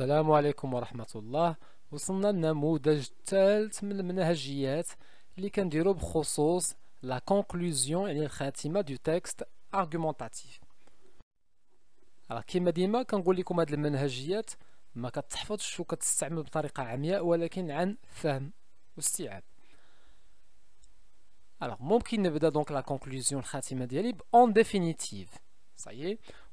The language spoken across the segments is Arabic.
السلام عليكم ورحمة الله وصلنا للنموذج الثالث من المنهجيات اللي كنديرو بخصوص لا كونكلوزيون يعني الخاتمة دو تكست ارغومونتاتيف راه كيما ديما كنقول لكم هاد المنهجيات ما كتحفظش وكتستعمل بطريقة عمياء ولكن عن فهم واستيعاب الوغ ممكن نبدا دونك لا كونكلوزيون الخاتمة ديالي بأون ديفينيتيف صايي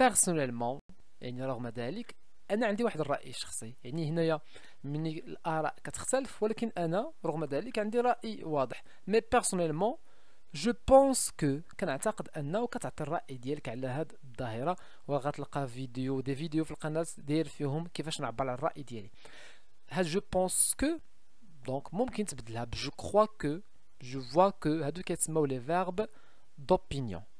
بيرسونيلمون يعني رغم ذلك انا عندي واحد الراي شخصي يعني هنايا مني الاراء كتختلف ولكن انا رغم ذلك عندي راي واضح مي بيرسونيلمون جو بونس كو كنعتقد انه كتعطي الراي ديالك على هاد الظاهره وغتلقى فيديو دي فيديو في القناه داير فيهم كيفاش نعبر على الراي ديالي هاد جو بونس كو دونك ممكن تبدلها بجو كخوا كو جو فوا كو هادو كيتسموا لي فيرب دوبينيون